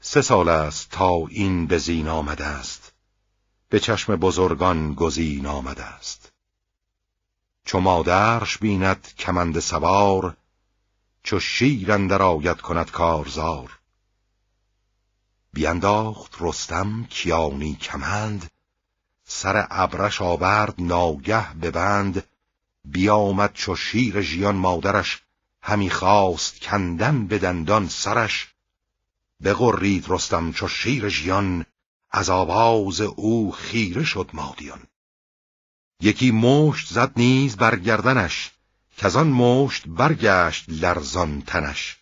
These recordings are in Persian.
سه سال است تا این به زین آمده است به چشم بزرگان گزین آمده است چو مادرش بیند کمند سوار چو شیر اندر آید کند کارزار بینداخت رستم کیانی کمند سر ابرش آورد ناگه ببند بیامد چو شیر ژیان مادرش همی خواست کندن به دندان سرش بغرید رستم چو شیر ژیان از آواز او خیره شد مادیان یکی مشت زد نیز بر گردنش که آن مشت برگشت لرزان تنش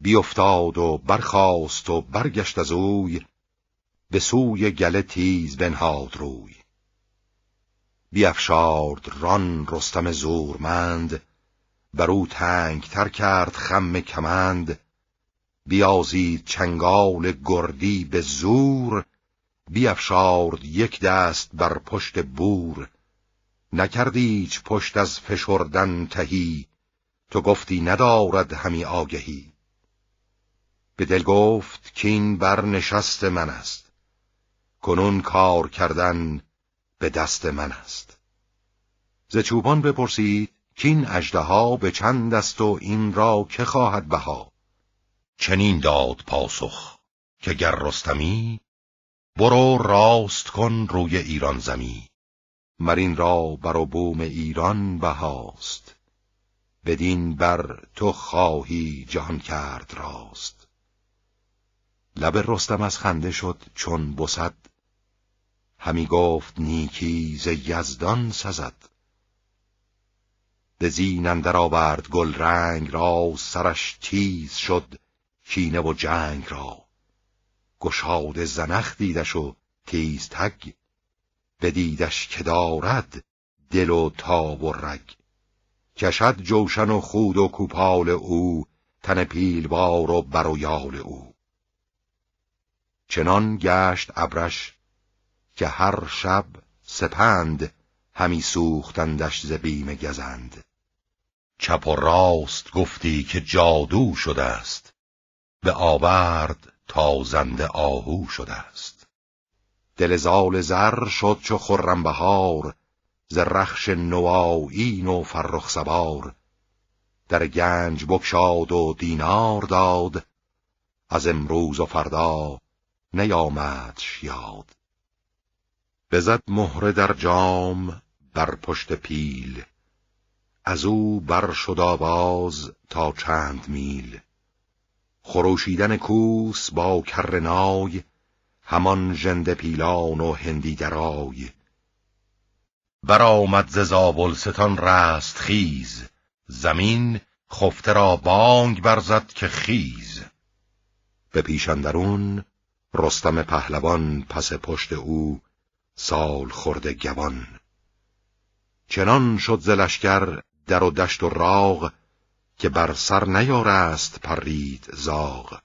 بیافتاد و برخاست و برگشت از اوی به سوی گله تیز بنهاد روی بیافشارد ران رستم زورمند بر او تر کرد خم کمند بیازید چنگال گردی به زور بیافشارد یک دست بر پشت بور نکردیچ پشت از فشردن تهی تو گفتی ندارد همی آگهی به دل گفت که این نشست من است کنون کار کردن به دست من است ز چوبان بپرسید کین اژدها به چند است و این را که خواهد بها چنین داد پاسخ که گر رستمی برو راست کن روی ایران زمی مرین را بر بوم ایران بهاست بدین بر تو خواهی جهان کرد راست لب رستم از خنده شد چون بسد همی گفت نیکی ز یزدان سزد به زین اندر آورد گل رنگ را سرش تیز شد کینه و جنگ را گشاد زنخ دیدش و تیزتگ بدیدش که دارد دل و تاب و رگ کشد جوشن و خود و کوپال او تن پیلوار و بر و یال او چنان گشت ابرش که هر شب سپند همی سوختندش ز گزند چپ و راست گفتی که جادو شده است به آورد تازنده آهو شده است دل زال زر شد چو خرم بهار ز رخش نوائین و فرخ سبار در گنج بکشاد و دینار داد از امروز و فردا نیامدش یاد بزد مهره در جام بر پشت پیل از او بر شد آواز تا چند میل خروشیدن کوس با کرنای همان ژنده پیلان و هندیگرای برآمد ز ستان رست خیز زمین خفته را بانگ برزد که خیز به پیشندرون رستم پهلوان پس پشت او سال خورده گوان چنان شد ز لشکر در و دشت و راغ که بر سر نیارست پرید زاغ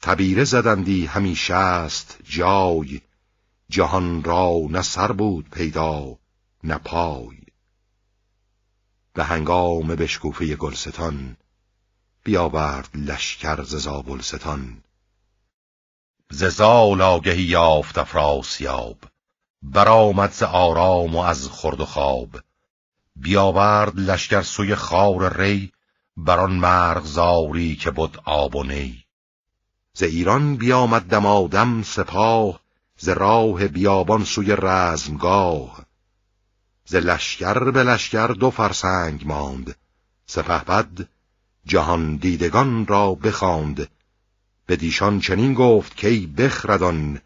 تبیره زدندی همیشه است جای جهان را نه سر بود پیدا نه پای به هنگام بشکوفه گلستان بیاورد لشکر ز زابلستان ز زال آگهی یافت افراسیاب برآمد ز آرام و از خورد و خواب بیاورد لشکر سوی خار ری بر آن مرغزاری که بود آب و نی ز ایران بیامد آدم سپاه ز راه بیابان سوی رزمگاه ز لشکر به لشکر دو فرسنگ ماند بد جهان دیدگان را بخواند به دیشان چنین گفت کی بخردان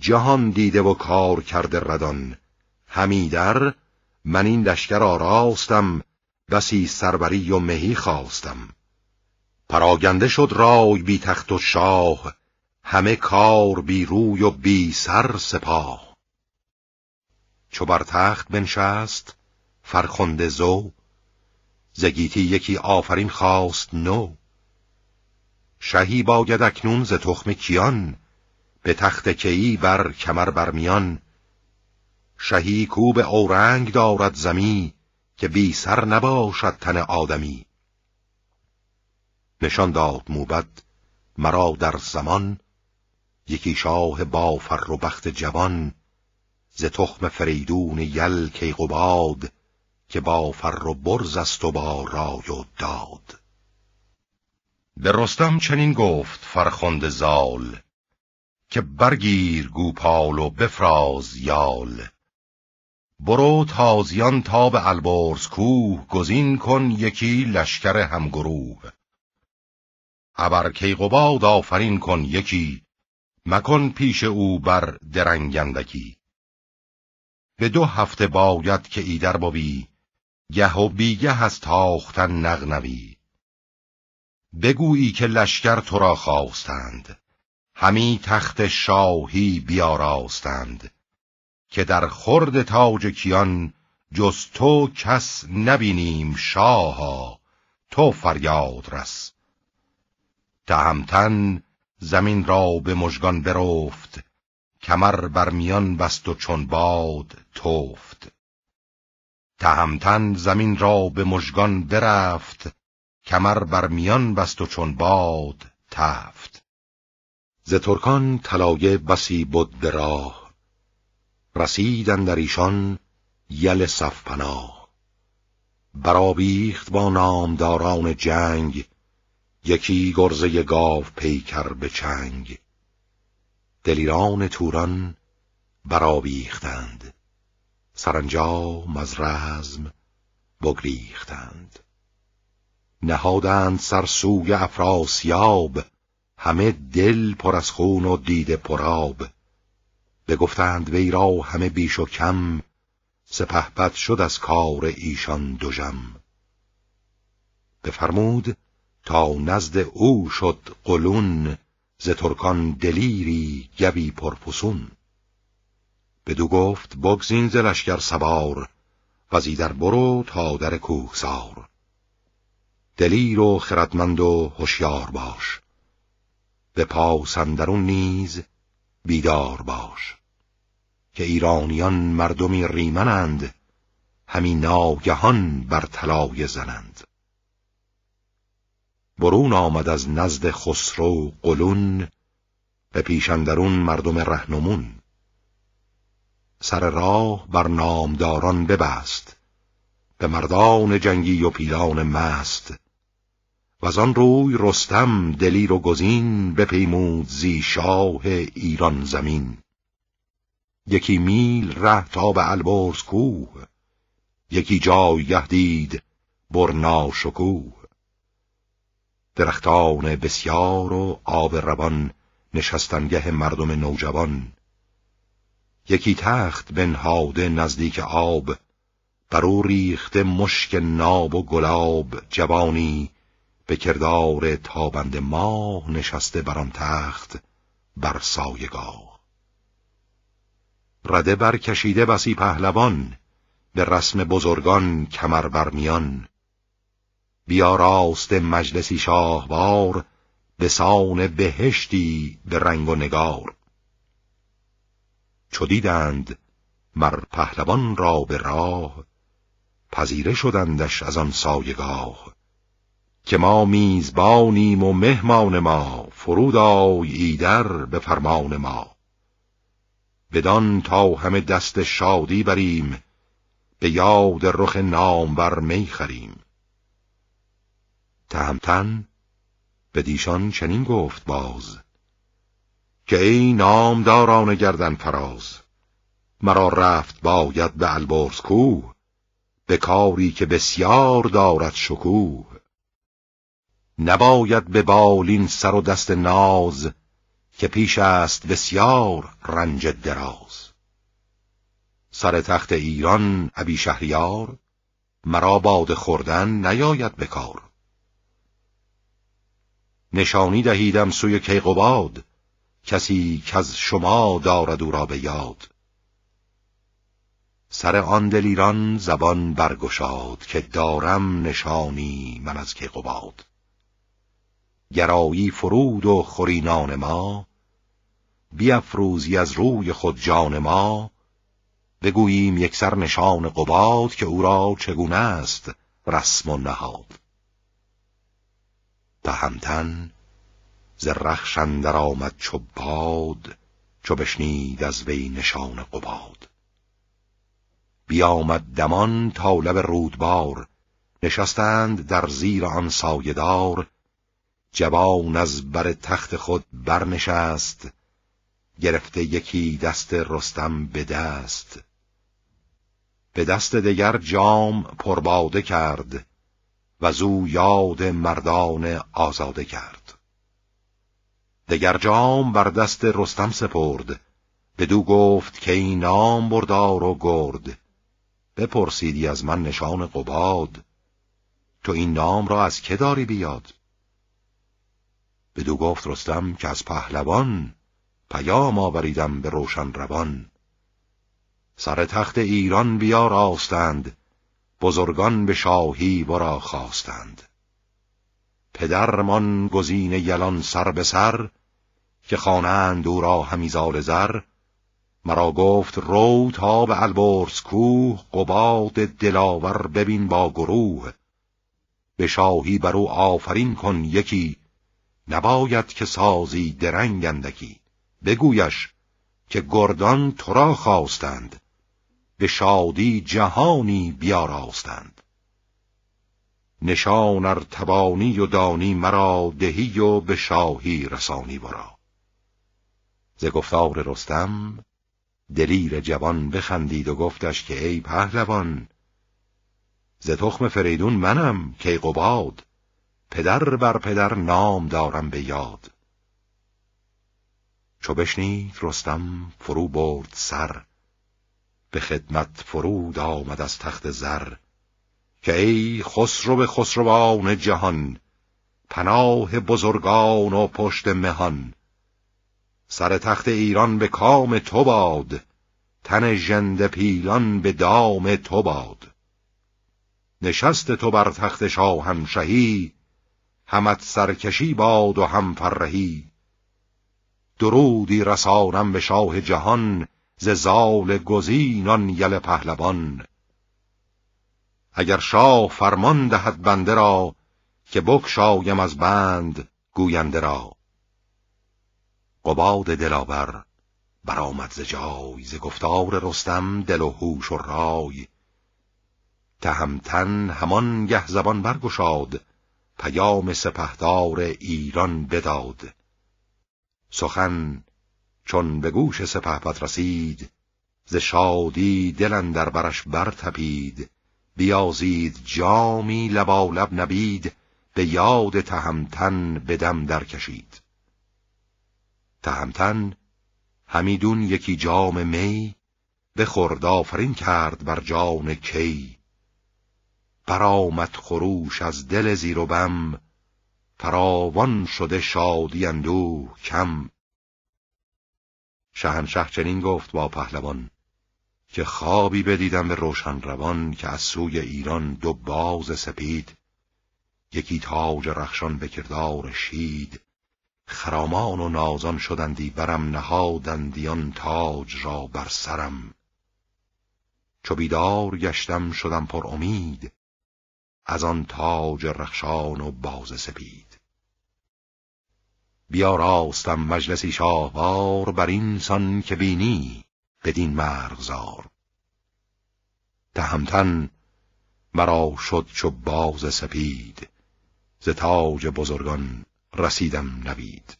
جهان دیده و کار کرده ردان همیدر من این لشکر آراستم بسی سربری و مهی خواستم پراگنده شد رای بی تخت و شاه همه کار بی روی و بی سر سپاه چو بر تخت بنشست فرخنده زو زگیتی یکی آفرین خواست نو شهی باید اکنون ز تخم کیان به تخت کیی بر کمر برمیان شهی کوب اورنگ دارد زمی که بی سر نباشد تن آدمی نشان داد موبد مرا در زمان یکی شاه با فر و بخت جوان ز تخم فریدون یل کیقوباد که با فر و برز است و با رای و داد به رستم چنین گفت فرخند زال که برگیر گوپال و بفراز یال برو تازیان تا به البرز کوه گزین کن یکی لشکر همگروه ابر کیقباد آفرین کن یکی مکن پیش او بر درنگندکی به دو هفته باید که ایدر بوی گه و بیگه از تاختن نغنوی بگویی که لشکر تو را خواستند همی تخت شاهی بیاراستند که در خرد تاج کیان جز تو کس نبینیم شاها تو فریاد رس تهمتن زمین را به مژگان برفت کمر بر میان بست و چون باد توفت تهمتن زمین را به مژگان برفت کمر بر میان بست و چون باد تفت ز ترکان طلایه بسی بود به راه رسیدن در ایشان یل صفپناه برابیخت با نامداران جنگ یکی گرزه گاو پیکر به چنگ دلیران توران برابیختند سرانجام از رزم بگریختند نهادند سرسوی افراسیاب همه دل پر از خون و دیده پراب بگفتند وی را همه بیش و کم سپهبد شد از کار ایشان به بفرمود تا نزد او شد قلون ز ترکان دلیری گبی به دو گفت بگزین ز لشکر سوار در برو تا در کوهسار دلیر و خردمند و هوشیار باش به پاسندرون نیز بیدار باش که ایرانیان مردمی ریمنند همین ناگهان بر طلای زنند برون آمد از نزد خسرو قلون به پیشندرون مردم رهنمون سر راه بر نامداران ببست به مردان جنگی و پیلان مست و آن روی رستم دلیر و گزین بپیمود زی شاه ایران زمین یکی میل ره تا به البرز کوه یکی جای دید برنا شکوه درختان بسیار و آب روان نشستنگه مردم نوجوان یکی تخت بنهاده نزدیک آب بر او ریخته مشک ناب و گلاب جوانی به کردار تابند ماه نشسته بر تخت بر سایگاه رده برکشیده بسی پهلوان به رسم بزرگان کمر برمیان بیا راست مجلسی شاهوار به سان بهشتی به رنگ و نگار چو دیدند مر پهلوان را به راه پذیره شدندش از آن سایگاه که ما میزبانیم و مهمان ما فرود آی در به فرمان ما بدان تا همه دست شادی بریم به یاد رخ نامور می خریم تهمتن به دیشان چنین گفت باز که ای نامداران گردن فراز مرا رفت باید به البرز کوه به کاری که بسیار دارد شکوه نباید به بالین سر و دست ناز که پیش است بسیار رنج دراز سر تخت ایران ابی شهریار مرا باد خوردن نیاید به کار نشانی دهیدم سوی کیقوباد کسی که از شما دارد او را به یاد سر آن دلیران زبان برگشاد که دارم نشانی من از کیقوباد گرایی فرود و خورینان ما بیافروزی از روی خود جان ما بگوییم یک سر نشان قباد که او را چگونه است رسم و نهاد تهمتن ز رخش اندر آمد چو باد چو بشنید از وی نشان قباد بیامد دمان تا لب رودبار نشستند در زیر آن سایدار جوان از بر تخت خود برنشست گرفته یکی دست رستم به دست به دست دیگر جام پرباده کرد و زو یاد مردان آزاده کرد دگر جام بر دست رستم سپرد بدو گفت که این نام بردار و گرد بپرسیدی از من نشان قباد تو این نام را از که داری بیاد بدو گفت رستم که از پهلوان پیام آوریدم به روشن روان سر تخت ایران بیا راستند بزرگان به شاهی ورا خواستند پدرمان گزین یلان سر به سر که خوانند او را همیزال زر مرا گفت رو تا به البرز کوه قباد دلاور ببین با گروه به شاهی بر آفرین کن یکی نباید که سازی درنگ اندکی بگویش که گردان تو را خواستند به شادی جهانی بیاراستند نشان ارتبانی و دانی مرا دهی و به شاهی رسانی ورا ز گفتار رستم دلیر جوان بخندید و گفتش که ای پهلوان ز تخم فریدون منم کیقوباد پدر بر پدر نام دارم به یاد چو بشنید رستم فرو برد سر به خدمت فرود آمد از تخت زر که ای خسرو به خسروان جهان پناه بزرگان و پشت مهان سر تخت ایران به کام تو باد تن جند پیلان به دام تو باد نشست تو بر تخت شاهنشهی همت سرکشی باد و هم فرهی درودی رسانم به شاه جهان ز زال گزینان یل پهلوان اگر شاه فرمان دهد بنده را که بکشایم از بند گوینده را قباد دلاور برآمد ز جای ز گفتار رستم دل و هوش و رای تهمتن همان گه زبان برگشاد پیام سپهدار ایران بداد سخن چون به گوش سپهبت رسید ز شادی دلن در برش برتپید بیازید جامی لب نبید به یاد تهمتن به دم درکشید تهمتن همیدون یکی جام می به خرد آفرین کرد بر جان کی برآمد خروش از دل زیر و بم فراوان شده شادی اندوه کم شهنشه چنین گفت با پهلوان که خوابی بدیدم به روشن روان که از سوی ایران دو باز سپید یکی تاج رخشان به کردار شید خرامان و نازان شدندی برم نهادندی آن تاج را بر سرم چو بیدار گشتم شدم پر امید از آن تاج رخشان و باز سپید بیا راستم مجلسی شاهوار بر این سان که بینی بدین مرغزار تهمتن مرا شد چو باز سپید ز تاج بزرگان رسیدم نوید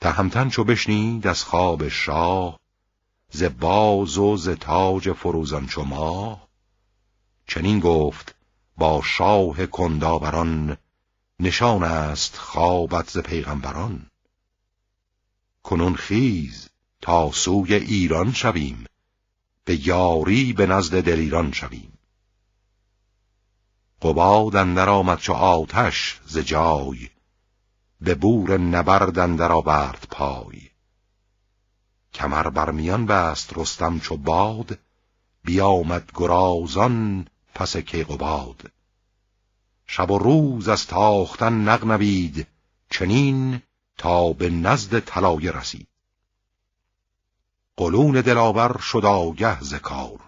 تهمتن چو بشنید از خواب شاه ز باز و ز تاج فروزان چو ماه چنین گفت با شاه کنداوران نشان است خوابت ز پیغمبران کنون خیز تا سوی ایران شویم به یاری به نزد دلیران شویم قباد اندر آمد چو آتش ز جای به بور نبرد اندر آورد پای کمر برمیان بست رستم چو باد بیامد گرازان پس کیقوباد شب و روز از تاختن نغنوید چنین تا به نزد طلایه رسید قلون دلاور شد آگه ز کار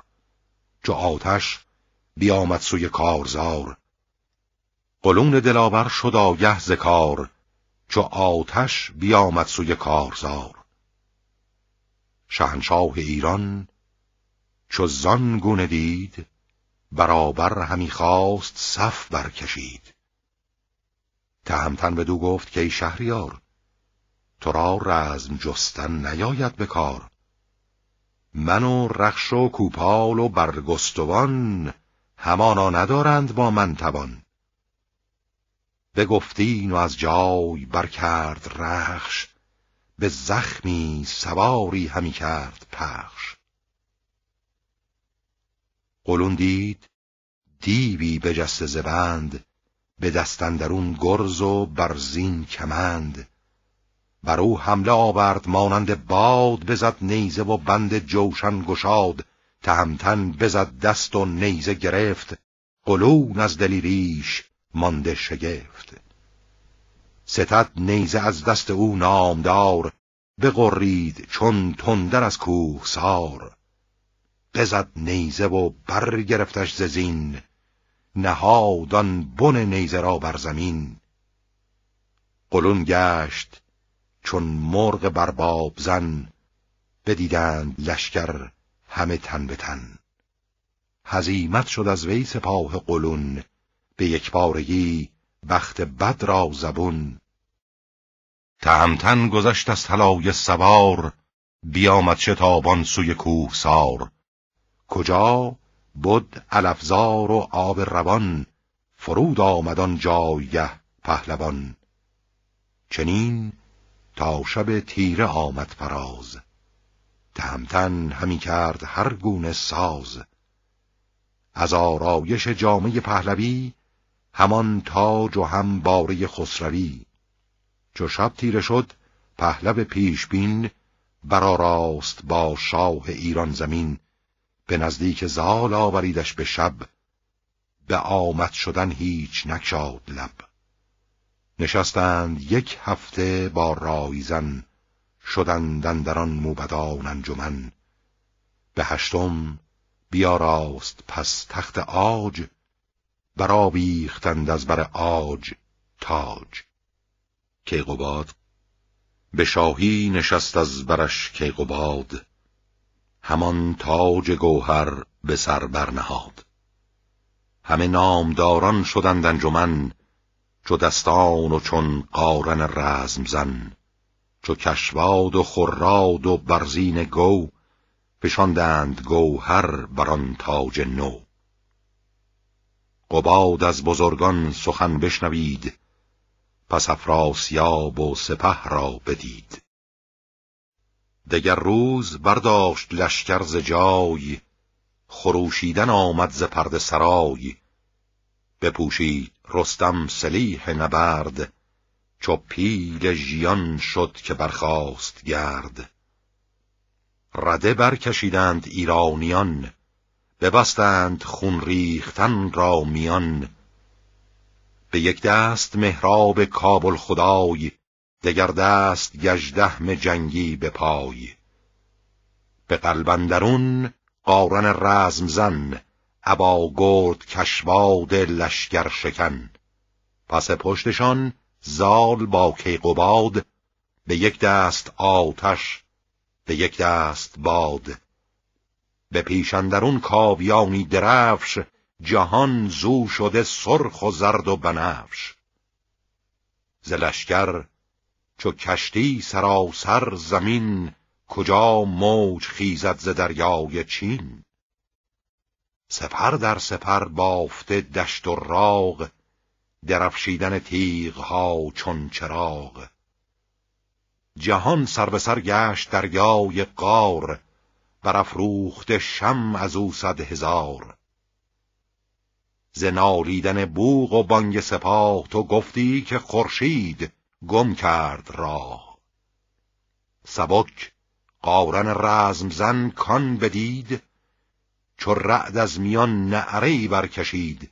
چو آتش بیامد سوی کارزار قلون دلاور شد آگه ز کار چو آتش بیامد سوی کارزار شهنشاه ایران چو زان گونه دید برابر همی خواست صف برکشید تهمتن دو گفت که ای شهریار تو را رزم جستن نیاید به کار من و رخش و کوپال و برگستوان همانا ندارند با من توان به گفتین و از جای برکرد رخش به زخمی سواری همی کرد پخش قلون دید دیوی به جست زبند به دستندرون گرز و برزین کمند بر او حمله آورد مانند باد بزد نیزه و بند جوشن گشاد تهمتن بزد دست و نیزه گرفت قلون از دلیریش مانده شگفت ستد نیزه از دست او نامدار بغرید چون تندر از کوه سار بزد نیزه و برگرفتش ز زین نهادان بن نیزه را بر زمین قلون گشت چون مرغ بر باب زن بدیدند لشکر همه تن به تن هزیمت شد از وی سپاه قلون به یک بارگی بخت بد را زبون تهمتن گذشت از طلای سوار بیامد شتابان سوی کوه سار کجا بد الافزار و آب روان فرود آمدان جایه پهلوان چنین تا شب تیره آمد فراز تهمتن همی کرد هر گونه ساز از آرایش جامعه پهلوی همان تاج و هم باره خسروی چو شب تیره شد پهلو پیشبین راست با شاه ایران زمین به نزدیک زال آوریدش به شب به آمد شدن هیچ نکشاد لب نشستند یک هفته با رایزن شدند در آن موبدان انجمن به هشتم راست پس تخت آج برآویختند از بر آج تاج کیقوباد به شاهی نشست از برش کیقوباد همان تاج گوهر به سر برنهاد همه نامداران شدند انجمن چو دستان و چون قارن رزم زن چو کشواد و خراد و برزین گو پشاندند گوهر بر آن تاج نو قباد از بزرگان سخن بشنوید پس افراسیاب و سپه را بدید دگر روز برداشت لشکر ز جای خروشیدن آمد ز پرد سرای بپوشید رستم سلیح نبرد چو پیل ژیان شد که برخاست گرد رده برکشیدند ایرانیان ببستند خون ریختن را میان به یک دست مهراب کابل خدای دگر دست گژدهم جنگی به پای به قلبندرون قارن رزم زن ابا گرد کشواد لشگر شکن پس پشتشان زال با کیقوباد به یک دست آتش به یک دست باد به پیشندرون کاویانی درفش جهان زو شده سرخ و زرد و بنفش ز چو کشتی سراسر زمین کجا موج خیزد ز دریای چین سپر در سپر بافته دشت و راغ درفشیدن ها چون چراغ جهان سر به سر گشت دریای قار برافروخته شم از او صد هزار ز نالیدن بوغ و بانگ سپاه تو گفتی که خورشید گم کرد راه سبک قارن رزم زن کان بدید چو رعد از میان نعره برکشید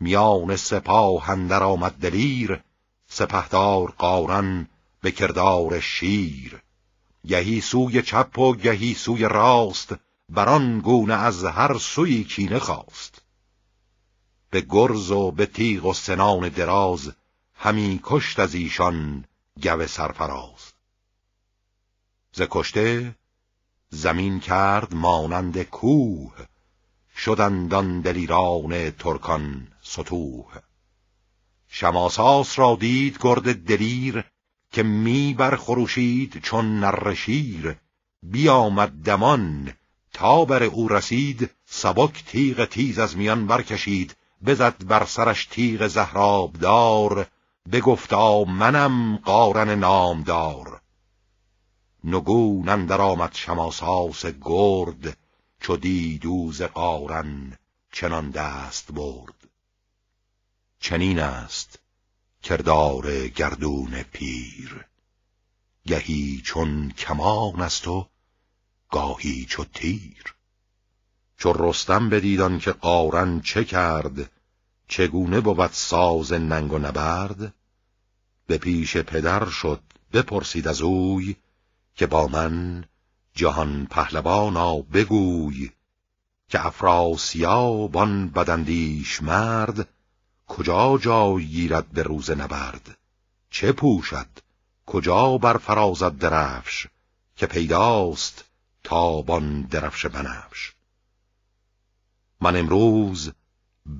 میان سپاه اندر آمد دلیر سپهدار قارن به کردار شیر گهی سوی چپ و گهی سوی راست آن گونه از هر سوی کینه خواست به گرز و به تیغ و سنان دراز همی کشت از ایشان گو سرفراز ز کشته زمین کرد مانند کوه شدند آن دلیران ترکان ستوه شماساس را دید گرد دلیر که می برخروشید چون نرشیر آمد دمان تا بر او رسید سبک تیغ تیز از میان برکشید بزد بر سرش تیغ زهرابدار بگفتا منم قارن نامدار نگون اندر آمد شماساس گرد چو دیدوز قارن چنان دست برد چنین است کردار گردون پیر گهی چون کمان است و گاهی چو تیر چو رستم بدیدان که قارن چه کرد چگونه بود ساز ننگ و نبرد به پیش پدر شد بپرسید از اوی که با من جهان پهلوانا بگوی که افراسیاب آن بدندیش مرد کجا جای گیرد به روز نبرد چه پوشد کجا بر فرازد درفش که پیداست بان درفش بنفش من امروز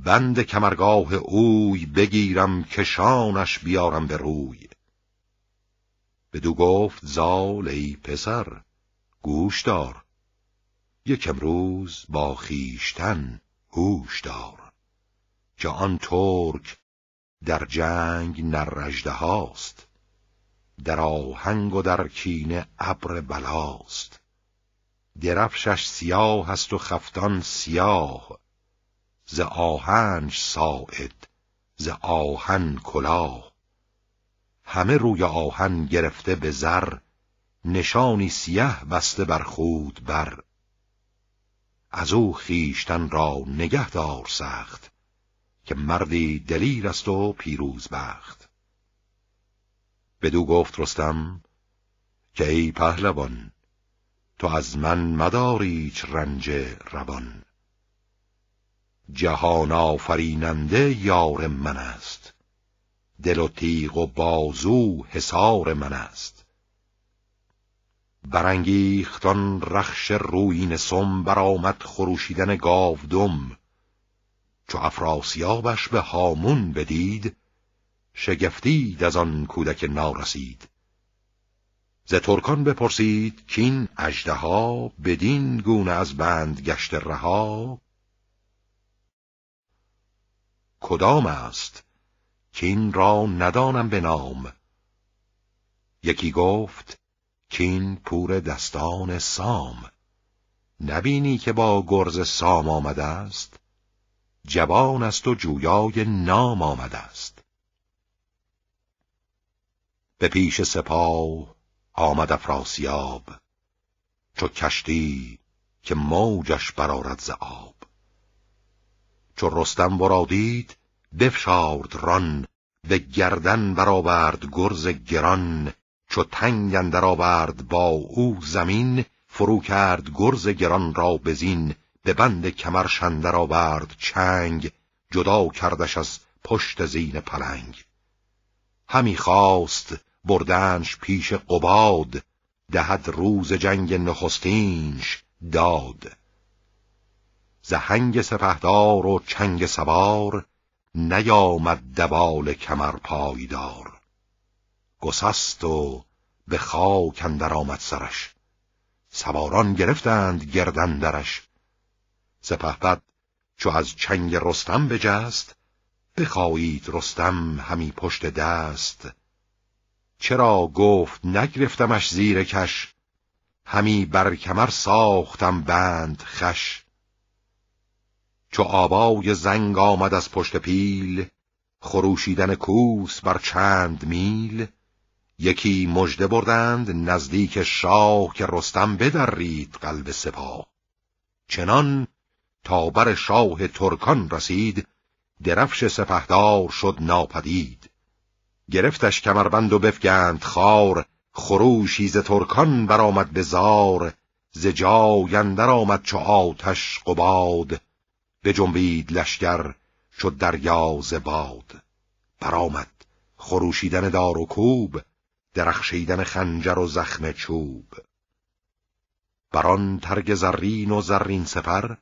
بند کمرگاه اوی بگیرم کشانش بیارم به روی بدو گفت زال ای پسر گوش دار یک امروز با خیشتن هوش دار که آن ترک در جنگ نرجده هاست در آهنگ و در کینه ابر بلاست درفشش سیاه است و خفتان سیاه ز آهنج ساعد ز آهن کلاه همه روی آهن گرفته به زر نشانی سیه بسته بر خود بر از او خیشتن را نگهدار سخت که مردی دلیر است و پیروز بخت بدو گفت رستم که ای پهلوان تو از من مداریچ رنج روان جهان آفریننده یار من است دل و تیغ و بازو حسار من است برانگیختان رخش روین سم برآمد خروشیدن گاودم چو افراسیابش به هامون بدید شگفتید از آن کودک نارسید ز ترکان بپرسید کین اژدها بدین گونه از بند گشت رها کدام است که این را ندانم به نام یکی گفت که این پور دستان سام نبینی که با گرز سام آمده است جوان است و جویای نام آمده است به پیش سپاه آمد افراسیاب چو کشتی که موجش برارد ز چو رستم ورا دید بفشارد ران به گردن برآورد گرز گران چو تنگ اندر آورد با او زمین فرو کرد گرز گران را بزین به بند کمر آورد چنگ جدا کردش از پشت زین پلنگ همی خواست بردنش پیش قباد دهد روز جنگ نخستینش داد زهنگ سپهدار و چنگ سوار نیامد دوال کمر پایدار گسست و به خاک اندر آمد سرش سواران گرفتند گردن درش بد چو از چنگ رستم بجست بخواهید رستم همی پشت دست چرا گفت نگرفتمش زیر کش همی بر کمر ساختم بند خش چو آبای زنگ آمد از پشت پیل خروشیدن کوس بر چند میل یکی مژده بردند نزدیک شاه که رستم بدرید قلب سپاه چنان تا بر شاه ترکان رسید درفش سپهدار شد ناپدید گرفتش کمربند و بفگند خار خروشی ز ترکان برآمد به زار ز جایندر آمد چو آتش قباد به جنبید لشکر شد دریا ز باد برآمد خروشیدن دار و کوب درخشیدن خنجر و زخم چوب بران ترگ زرین و زرین سفر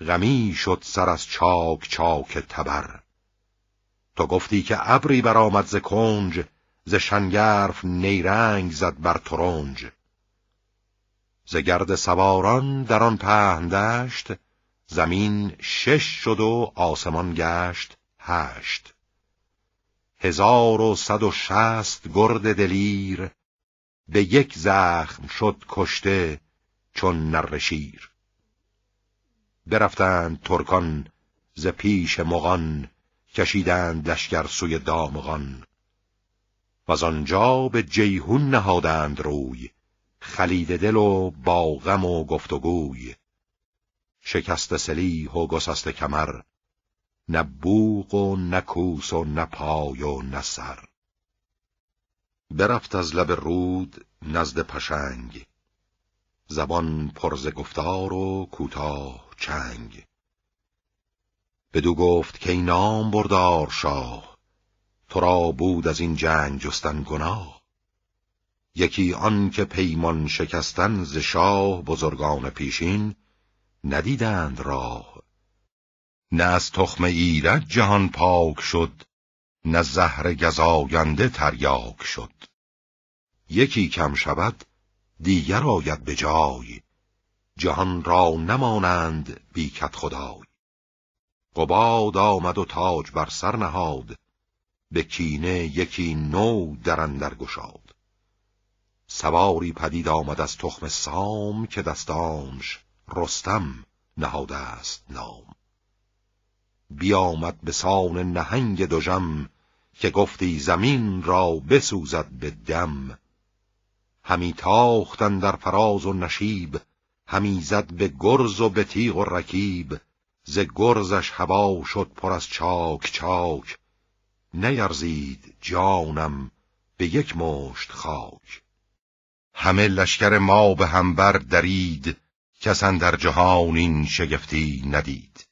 غمی شد سر از چاک چاک تبر تو گفتی که ابری برآمد ز کنج ز شنگرف نیرنگ زد بر ترنج ز گرد سواران در آن پهن زمین شش شد و آسمان گشت هشت هزار و صد و شست گرد دلیر به یک زخم شد کشته چون نرشیر برفتند ترکان ز پیش مغان کشیدند لشکر سوی دامغان و از آنجا به جیهون نهادند روی خلید دل و باغم و گفتگوی شکست سلیح و گسست کمر نه بوق و نه و نه پای و نه سر برفت از لب رود نزد پشنگ زبان پرز گفتار و کوتاه چنگ بدو گفت که نام بردار شاه تو را بود از این جنگ جستن گناه یکی آن که پیمان شکستن ز شاه بزرگان پیشین ندیدند راه نه از تخم ایرج جهان پاک شد نه زهر گزاینده تریاک شد یکی کم شود دیگر آید به جای جهان را نمانند بیکت خدای قباد آمد و تاج بر سر نهاد به کینه یکی نو درندر گشاد سواری پدید آمد از تخم سام که دستانش رستم نهاده است نام بیامد به سان نهنگ دژم که گفتی زمین را بسوزد به دم همی تاختن در فراز و نشیب همی زد به گرز و به تیغ و رکیب ز گرزش هوا شد پر از چاک چاک نیرزید جانم به یک مشت خاک همه لشکر ما به هم بر درید کسن در جهان این شگفتی ندید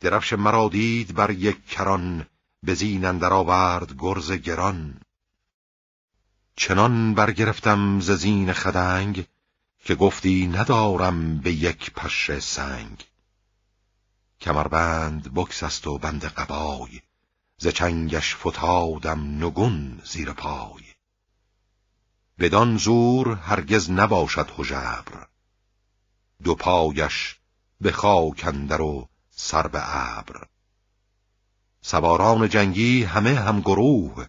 درفش مرا دید بر یک کران به زین اندر آورد گرز گران چنان برگرفتم ز زین خدنگ که گفتی ندارم به یک پشه سنگ کمربند است و بند قبای ز چنگش فتادم نگون زیر پای بدان زور هرگز نباشد هژبر دو پایش به خاک اندر و سر به ابر سواران جنگی همه هم گروه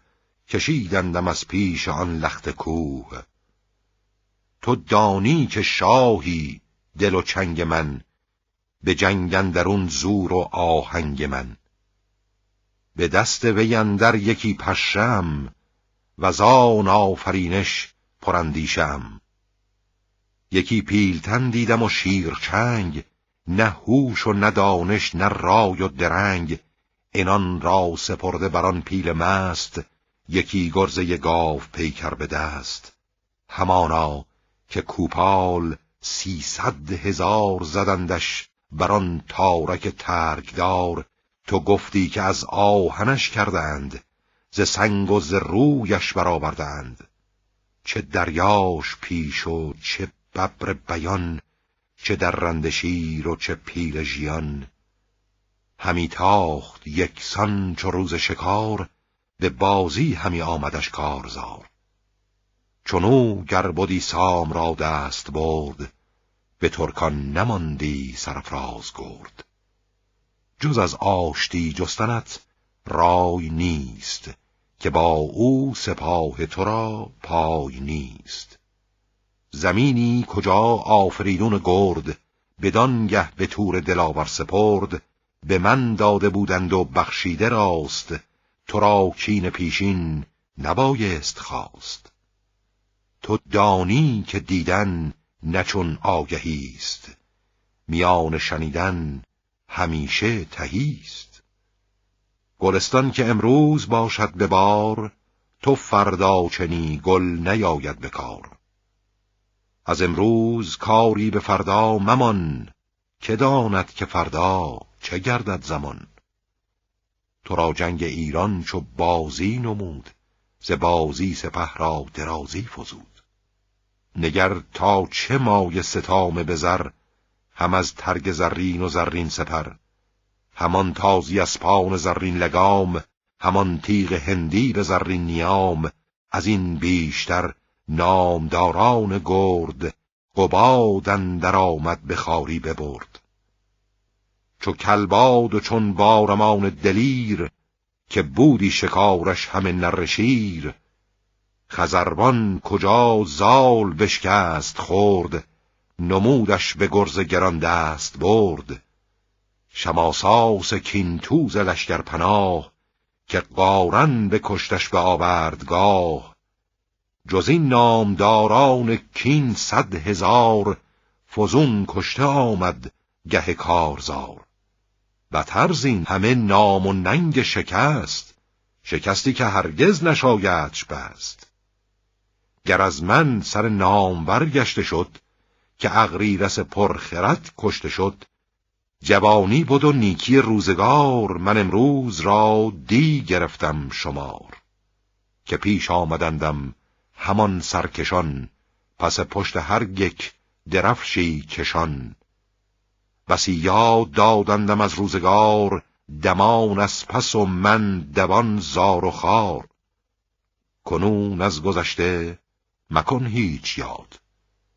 کشیدندم از پیش آن لخت کوه تو دانی که شاهی دل و چنگ من به جنگن درون زور و آهنگ من به دست وی یکی پشم و زان آفرینش پرندیشم یکی پیلتن دیدم و شیرچنگ نه هوش و نه دانش نه رای و درنگ انان را سپرده بران پیل مست یکی گرزه گاو پیکر به دست همانا که کوپال سیصد هزار زدندش بران تارک ترگدار تو گفتی که از آهنش کردند ز سنگ و ز رویش برآوردند چه دریاش پیش و چه ببر بیان چه در رندشیر و چه پیل جیان همی تاخت یکسان چو روز شکار به بازی همی آمدش کارزار چونو گر سام را دست برد به ترکان نماندی سرفراز گرد جز از آشتی جستنت رای نیست که با او سپاه تو را پای نیست زمینی کجا آفریدون گرد بدانگه به تور دلاور سپرد به من داده بودند و بخشیده راست تو را کین پیشین نبایست خواست تو دانی که دیدن نچون آگهی است میان شنیدن همیشه تهیست گلستان که امروز باشد به بار تو فردا چنی گل نیاید به کار از امروز کاری به فردا ممان که داند که فردا چه گردد زمان تو را جنگ ایران چو بازی نمود ز بازی سپه را درازی فزود نگر تا چه مایه ستام بزر هم از ترگ زرین و زرین سپر همان تازی اسپان زرین لگام همان تیغ هندی به زرین نیام از این بیشتر نامداران گرد قبادن درآمد آمد به خاری ببرد چو کلباد و چون بارمان دلیر که بودی شکارش همه نرشیر خزربان کجا زال بشکست خورد نمودش به گرز گران دست برد شماساس کینتوز لشکر پناه که قارن کشتش به آوردگاه جز این نامداران کین صد هزار فزون کشته آمد گه کارزار و ترزین همه نام و ننگ شکست شکستی که هرگز نشایدش بست گر از من سر نام برگشته شد که اغریرس پرخرت کشته شد جوانی بود و نیکی روزگار من امروز را دی گرفتم شمار که پیش آمدندم همان سرکشان پس پشت هر یک درفشی کشان بسی یاد دادندم از روزگار دمان از پس و من دوان زار و خار کنون از گذشته مکن هیچ یاد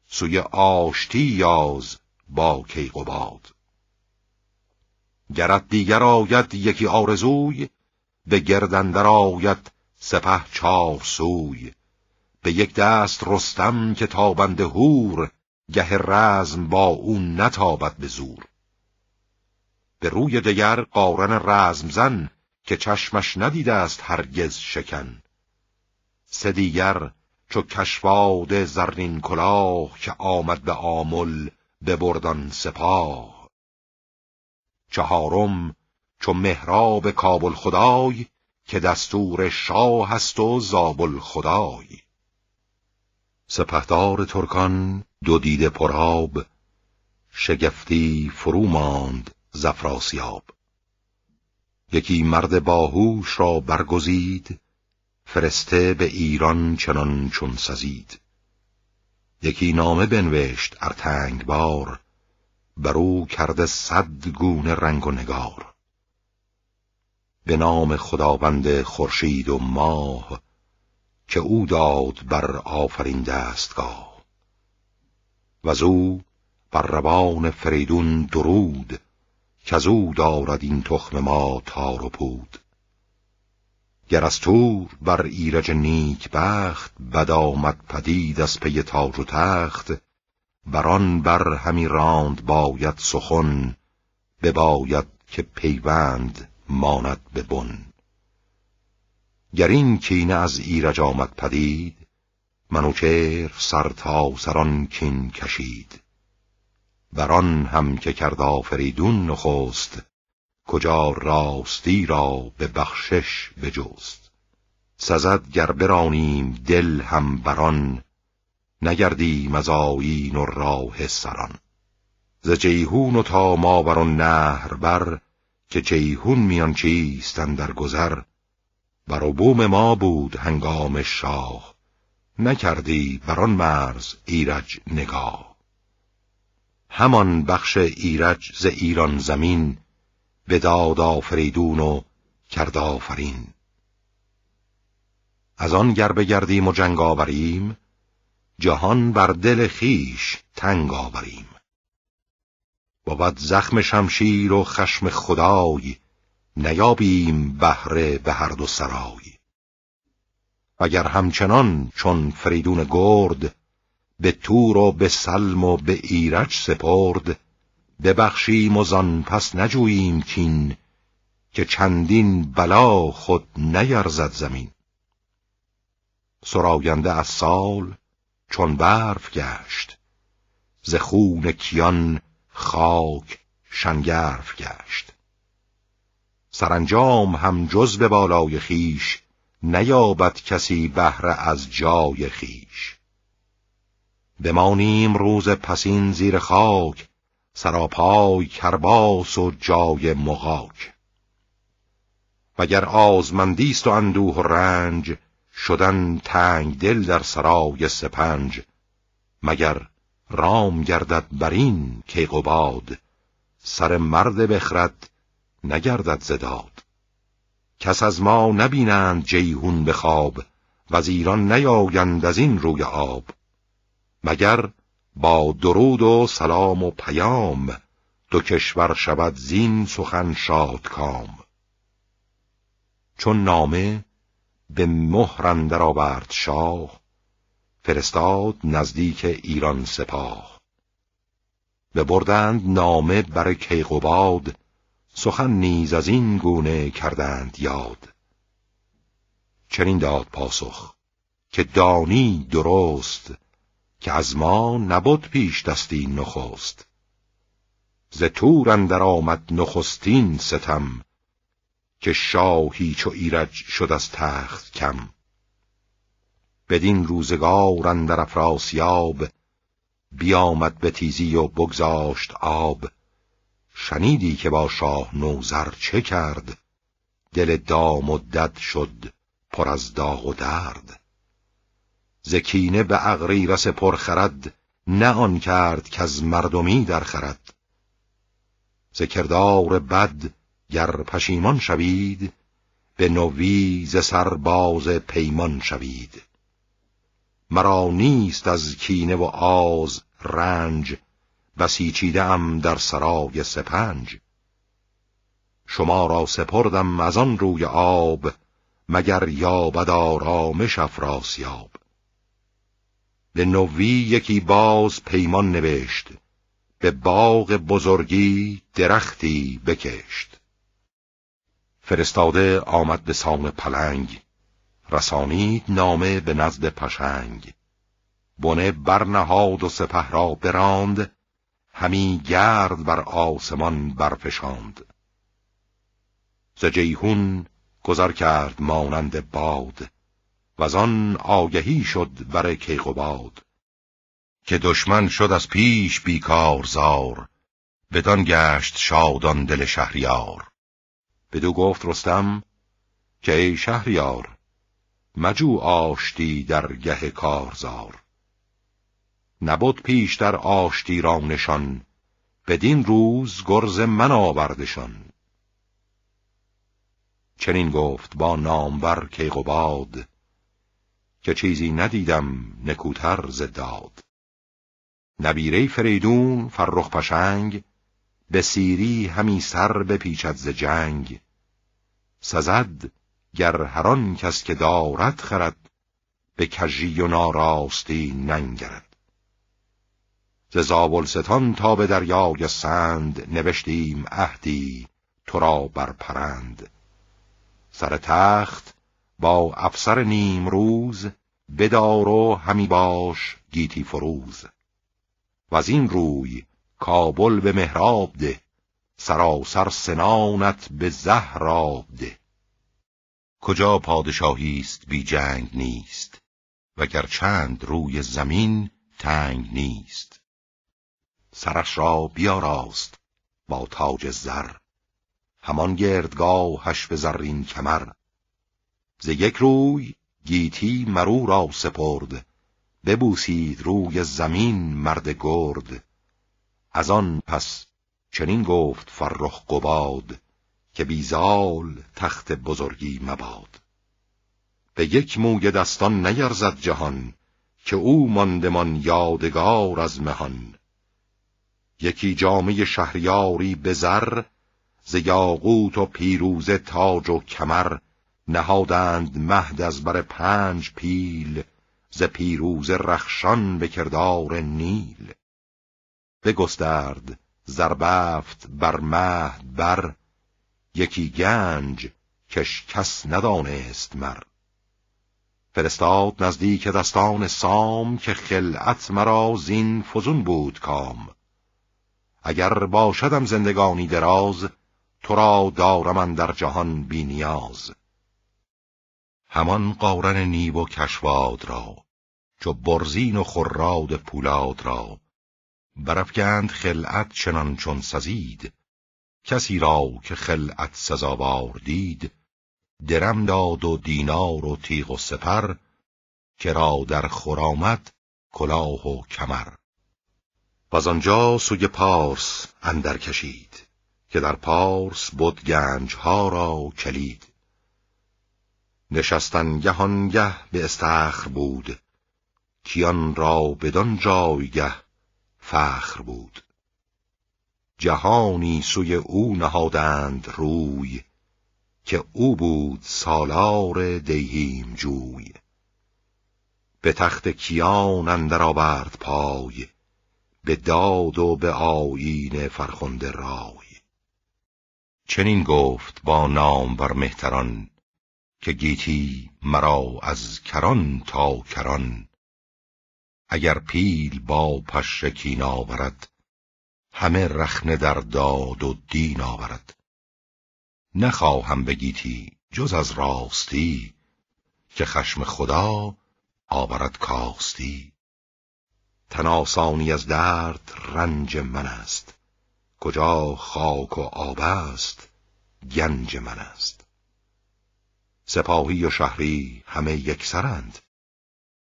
سوی آشتی یاز با کیقوباد گرت دیگر آید یکی آرزوی به گردندر آید سپه چار سوی به یک دست رستم که تابند هور گه رزم با اون نتابد به زور به روی دیگر قارن رزم زن که چشمش ندیده است هرگز شکن سه دیگر چو کشواد زرین کلاه که آمد به آمل به بردان سپاه چهارم چو مهراب کابل خدای که دستور شاه است و زابل خدای سپهدار ترکان دو دیده پراب شگفتی فرو ماند زفراسیاب یکی مرد باهوش را برگزید فرسته به ایران چنان چون سزید یکی نامه بنوشت ارتنگ بار برو کرده صد گونه رنگ و نگار به نام خداوند خورشید و ماه که او داد بر آفرین دستگاه و زو بر روان فریدون درود که از او دارد این تخم ما تار و پود گر از تور بر ایرج نیک بخت بد آمد پدید از پی تاج و تخت بران بر همی راند باید سخن بباید که پیوند ماند به بن گر این کینه از ایرج آمد پدید منوچهر سر تا سران کین کشید بران هم که کرد آفریدون نخست کجا راستی را به بخشش بجوست. سزد گر برانیم دل هم بران نگردیم از و راه سران ز جیهون و تا ما بران نهر بر که جیهون میان چیستن در گذر و عبوم ما بود هنگام شاه نکردی بر آن مرز ایرج نگاه همان بخش ایرج ز ایران زمین به داد آفریدون و کرد آفرین از آن گر بگردیم و جنگ آوریم جهان بر دل خیش تنگ آوریم بود زخم شمشیر و خشم خدای نیابیم بهره به هر دو سرای اگر همچنان چون فریدون گرد به تور و به سلم و به ایرج سپرد ببخشیم و زان پس نجوییم کین که چندین بلا خود نیرزد زمین سراینده از سال چون برف گشت ز خون کیان خاک شنگرف گشت سرانجام هم جز به بالای خیش نیابد کسی بهره از جای خیش بمانیم روز پسین زیر خاک سراپای کرباس و جای مغاک وگر آزمندیست و اندوه و رنج شدن تنگ دل در سرای سپنج مگر رام گردد برین کیقوباد سر مرد بخرد نگردد زداد کس از ما نبینند جیهون به خواب و از ایران نیایند از این روی آب مگر با درود و سلام و پیام دو کشور شود زین سخن شاد کام چون نامه به را آورد شاه فرستاد نزدیک ایران سپاه به بردند نامه بر کیقوباد سخن نیز از این گونه کردند یاد چنین داد پاسخ که دانی درست که از ما نبود پیش دستی نخست ز تور اندر آمد نخستین ستم که شاهی چو ایرج شد از تخت کم بدین روزگار اندر افراسیاب بیامد به تیزی و بگذاشت آب شنیدی که با شاه نوزر چه کرد دل و مدت شد پر از داغ و درد زکینه به پر خرد نه آن کرد که از مردمی در خرد زکردار بد گر پشیمان شوید به نوی ز سر باز پیمان شوید مرا نیست از کینه و آز رنج بسیچیده ام در سرای سپنج شما را سپردم از آن روی آب مگر یابد آرامش افراسیاب به نوی یکی باز پیمان نوشت به باغ بزرگی درختی بکشت فرستاده آمد به سام پلنگ رسانید نامه به نزد پشنگ بنه برنهاد و سپه را براند همی گرد بر آسمان برفشاند ز جیهون گذر کرد مانند باد و از آن آگهی شد بر کیقوباد که دشمن شد از پیش بیکار زار بدان گشت شادان دل شهریار بدو گفت رستم که ای شهریار مجو آشتی در گه کارزار نبود در آشتی را نشان بدین روز گرز من آوردشان چنین گفت با نامور کیقوباد که چیزی ندیدم نکوتر زداد نبیره فریدون فرخ پشنگ به سیری همی سر بپیچد ز جنگ سزد گر هران کس که دارد خرد به کژی و ناراستی ننگرد ز زابلستان تا به دریای سند نوشتیم عهدی تو را بر پرند سر تخت با افسر نیم روز بدار و همی باش گیتی فروز و از این روی کابل به مهراب ده سراسر سنانت به زهر ده کجا پادشاهی است بی جنگ نیست وگر چند روی زمین تنگ نیست سرش را بیاراست با تاج زر همان هش به زرین کمر ز یک روی گیتی مرو را سپرد ببوسید روی زمین مرد گرد از آن پس چنین گفت فرخ قباد که بیزال تخت بزرگی مباد به یک موی دستان نیرزد جهان که او ماندمان یادگار از مهان یکی جامعه شهریاری به زر ز یاقوت و پیروزه تاج و کمر نهادند مهد از بر پنج پیل ز پیروز رخشان به کردار نیل بگسترد زربفت بر مهد بر یکی گنج کش کس ندانست مر فرستاد نزدیک دستان سام که خلعت مرا زین فزون بود کام اگر باشدم زندگانی دراز تو را دارم در جهان بی نیاز همان قارن نیب و کشواد را چو برزین و خراد پولاد را برفگند خلعت چنان چون سزید کسی را که خلعت سزاوار دید درم داد و دینار و تیغ و سپر که را در خرامت کلاه و کمر از آنجا سوی پارس اندر کشید که در پارس بود گنجها را کلید نشستن گهانگه به استخر بود کیان را بدان جایگه فخر بود جهانی سوی او نهادند روی که او بود سالار دیهیم جوی به تخت کیان اندر آورد پای به داد و به آیین فرخنده رای چنین گفت با نام بر مهتران که گیتی مرا از کران تا کران اگر پیل با کین آورد همه رخنه در داد و دین آورد نخواهم گیتی جز از راستی که خشم خدا آورد کاستی تناسانی از درد رنج من است کجا خاک و آب است گنج من است سپاهی و شهری همه یکسرند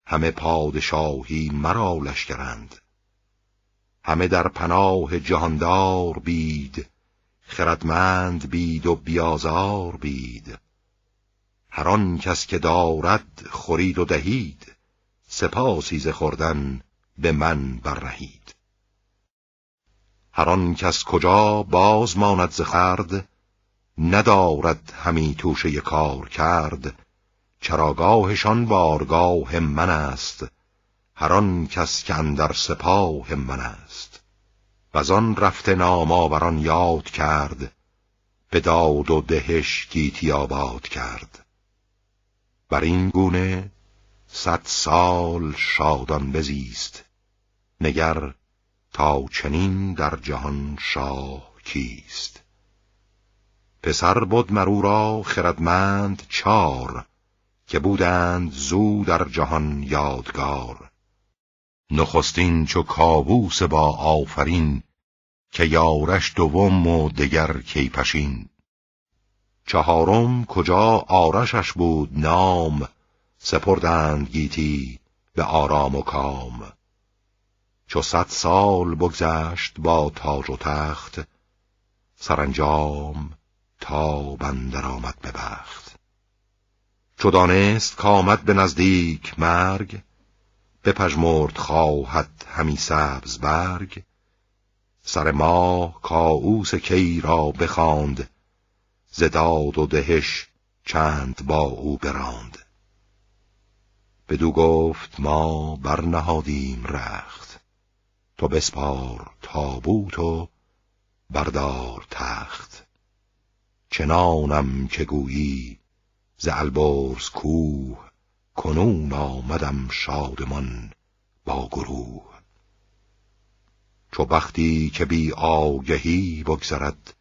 همه پادشاهی مرا لشکرند همه در پناه جهاندار بید خردمند بید و بیازار بید هر کس که دارد خورید و دهید سپاسی ز خوردن به من بررهید هر آن کس کجا باز ماند ز خرد ندارد همی توشه کار کرد چراگاهشان بارگاه من است هر آن کس که اندر سپاه من است و آن رفته آوران یاد کرد به داد و دهش گیتی آباد کرد بر این گونه صد سال شادان بزیست نگر تا چنین در جهان شاه کیست پسر بود مرو را خردمند چار که بودند زو در جهان یادگار نخستین چو کابوس با آفرین که یارش دوم و دگر کیپشین چهارم کجا آرشش بود نام سپردند گیتی به آرام و کام چو صد سال بگذشت با تاج و تخت سرانجام تا بندر آمد به بخت چو دانست کامد به نزدیک مرگ بپژمرد خواهد همی سبز برگ سر ما کاووس کی را بخواند زداد و دهش چند با او براند بدو گفت ما برنهادیم رخت تو بسپار تابوت و بردار تخت چنانم که گویی ز البرز کوه کنون آمدم شادمان با گروه چو بختی که بی آگهی بگذرد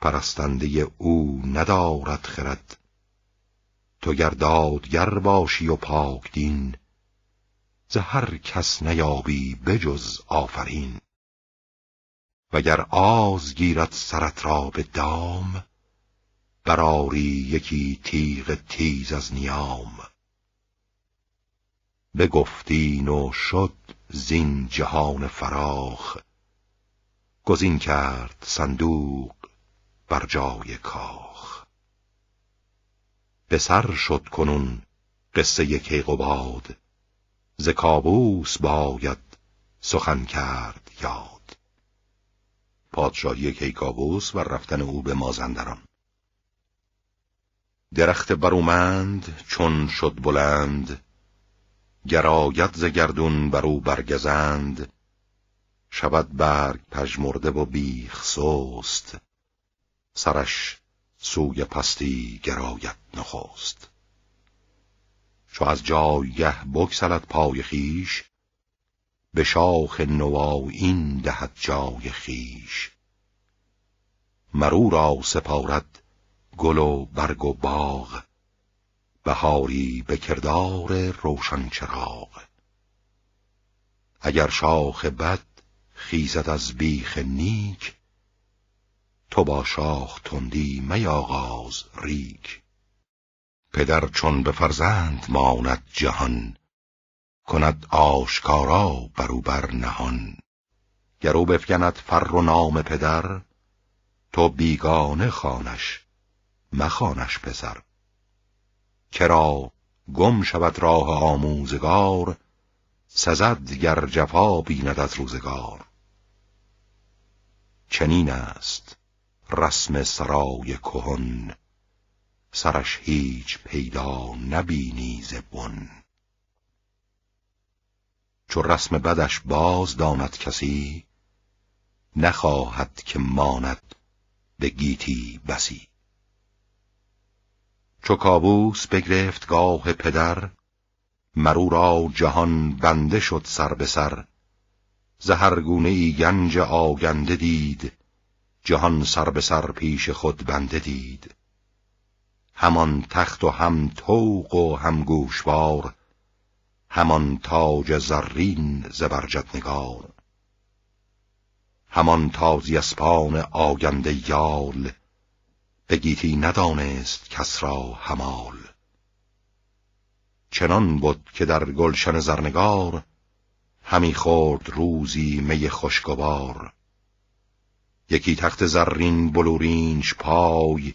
پرستنده او ندارد خرد تو دادگر باشی و پاک دین ز هر کس نیابی بجز آفرین وگر آز گیرد سرت را به دام براری یکی تیغ تیز از نیام بگفتین و شد زین جهان فراخ گزین کرد صندوق بر جای کاخ به سر شد کنون قصه کیقوباد ز کابوس باید سخن کرد یاد پادشاهی کابوس و رفتن او به مازندران درخت برومند چون شد بلند گرایت ز گردون بر او برگزند شود برگ پژمرده و بیخ سست سرش سوی پستی گرایت نخست چو از جایه بگسلد پای خیش به شاخ این دهد جای خیش مرو را سپارد گل و برگ و باغ بهاری به کردار روشن چراغ اگر شاخ بد خیزد از بیخ نیک تو با شاخ تندی میاغاز ریک پدر چون به فرزند ماند جهان کند آشکارا برو بر نهان گر او بفکند فر و نام پدر تو بیگانه خانش مخانش پسر کرا گم شود راه آموزگار سزد گر جفا بیند از روزگار چنین است رسم سرای کهن سرش هیچ پیدا نبینی زبون چو رسم بدش باز داند کسی نخواهد که ماند به گیتی بسی چو کابوس بگرفت گاه پدر مرو را جهان بنده شد سر به سر زهرگونه ای گنج آگنده دید جهان سر به سر پیش خود بنده دید همان تخت و هم توق و هم گوشوار همان تاج زرین زبرجد نگار همان تازی اسپان آگنده یال به گیتی ندانست کس را همال چنان بود که در گلشن زرنگار همی خورد روزی می خوشگوار یکی تخت زرین بلورینش پای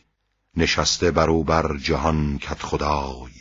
نشسته بر بر جهان کت خدای